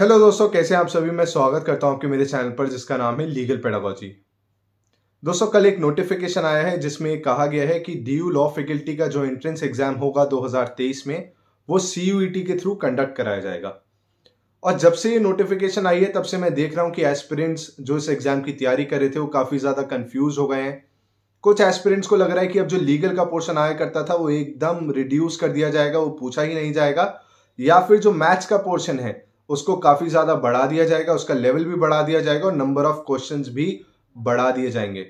hello दोस्तों कैसे आप सभी मैं स्वागत करता हूं आपके मेरे चैनल पर जिसका नाम है लीगल पेडागोजी दोस्तों कल एक नोटिफिकेशन आया है जिसमें कहा गया है कि यू लॉ फैकल्टी का जो एंट्रेंस एग्जाम होगा 2023 में वो सीयूईटी e के थ्रू कंडक्ट कराया जाएगा और जब से ये नोटिफिकेशन आई है तब से मैं देख रहा हूँ कि एस्पिरेंट्स जो इस एग्जाम की तैयारी कर रहे थे वो काफ़ी ज़्यादा कन्फ्यूज हो गए हैं कुछ एस्पिरेंट्स को लग रहा है कि अब जो लीगल का पोर्शन आया करता था वो एकदम रिड्यूस कर दिया जाएगा वो पूछा ही नहीं जाएगा या फिर जो मैथ्स का पोर्शन है उसको काफ़ी ज़्यादा बढ़ा दिया जाएगा उसका लेवल भी बढ़ा दिया जाएगा और नंबर ऑफ क्वेश्चन भी बढ़ा दिए जाएंगे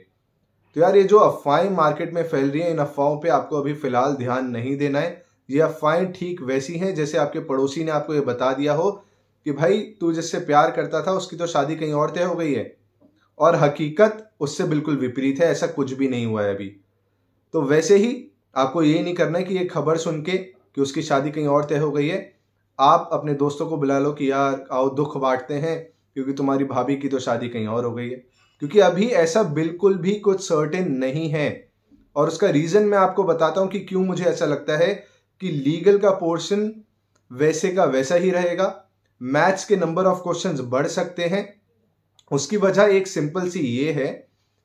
तो यार ये जो अफवाहें मार्केट में फैल रही हैं इन अफवाहों पे आपको अभी फ़िलहाल ध्यान नहीं देना है ये अफवाहें ठीक वैसी हैं जैसे आपके पड़ोसी ने आपको ये बता दिया हो कि भाई तू जिससे प्यार करता था उसकी तो शादी कहीं और तय हो गई है और हकीकत उससे बिल्कुल विपरीत है ऐसा कुछ भी नहीं हुआ है अभी तो वैसे ही आपको ये नहीं करना है कि ये खबर सुन के कि उसकी शादी कहीं और तय हो गई है आप अपने दोस्तों को बुला लो कि यार आओ दुख बांटते हैं क्योंकि तुम्हारी भाभी की तो शादी कहीं और हो गई है क्योंकि अभी ऐसा बिल्कुल भी कुछ सर्टेन नहीं है और उसका रीज़न मैं आपको बताता हूँ कि क्यों मुझे ऐसा लगता है कि लीगल का पोर्शन वैसे का वैसा ही रहेगा मैथ्स के नंबर ऑफ क्वेश्चन बढ़ सकते हैं उसकी वजह एक सिंपल सी ये है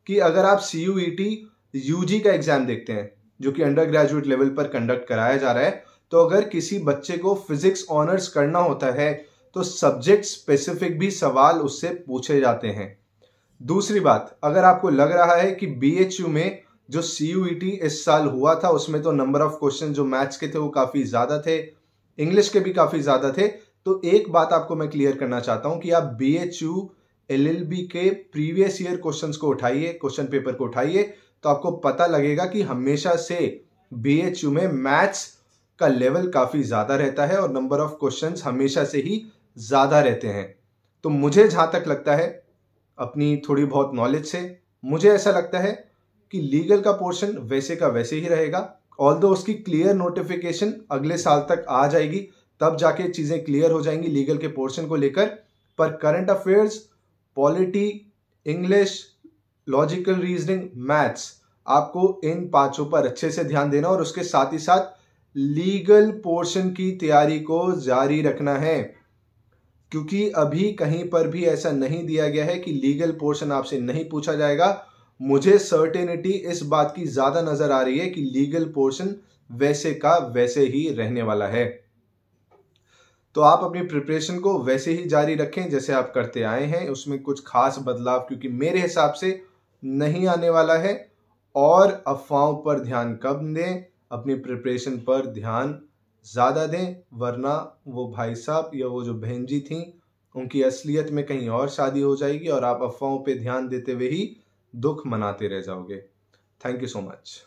कि अगर आप सी यू e का एग्ज़ाम देखते हैं जो कि अंडर ग्रेजुएट लेवल पर कंडक्ट कराया जा रहा है तो अगर किसी बच्चे को फिजिक्स ऑनर्स करना होता है तो सब्जेक्ट स्पेसिफिक भी सवाल उससे पूछे जाते हैं दूसरी बात अगर आपको लग रहा है कि बी में जो सी e इस साल हुआ था उसमें तो नंबर ऑफ क्वेश्चन जो मैथ्स के थे वो काफ़ी ज़्यादा थे इंग्लिश के भी काफ़ी ज़्यादा थे तो एक बात आपको मैं क्लियर करना चाहता हूँ कि आप B H U L L B के प्रीवियस ईयर क्वेश्चंस को उठाइए क्वेश्चन पेपर को उठाइए तो आपको पता लगेगा कि हमेशा से बी एच यू में मैथ्स का लेवल काफ़ी ज़्यादा रहता है और नंबर ऑफ क्वेश्चन हमेशा से ही ज़्यादा रहते हैं तो मुझे जहाँ तक लगता है अपनी थोड़ी बहुत नॉलेज से मुझे ऐसा लगता है कि लीगल का पोर्शन वैसे का वैसे ही रहेगा ऑल दो उसकी क्लियर नोटिफिकेशन अगले साल तक आ जाएगी तब जाके चीज़ें क्लियर हो जाएंगी लीगल के पोर्शन को लेकर पर current affairs polity English logical reasoning maths आपको इन पांचों पर अच्छे से ध्यान देना और उसके साथ ही साथ लीगल पोर्शन की तैयारी को जारी रखना है क्योंकि अभी कहीं पर भी ऐसा नहीं दिया गया है कि लीगल पोर्शन आपसे नहीं पूछा जाएगा मुझे सर्टेनिटी इस बात की ज़्यादा नज़र आ रही है कि लीगल पोर्शन वैसे का वैसे ही रहने वाला है तो आप अपनी प्रिपरेशन को वैसे ही जारी रखें जैसे आप करते आए हैं उसमें कुछ खास बदलाव क्योंकि मेरे हिसाब से नहीं आने वाला है और अफवाहों पर ध्यान कम दें अपनी प्रिपरेशन पर ध्यान ज़्यादा दें वरना वो भाई साहब या वो जो बहन जी थी उनकी असलियत में कहीं और शादी हो जाएगी और आप अफवाहों पे ध्यान देते हुए ही दुख मनाते रह जाओगे थैंक यू सो मच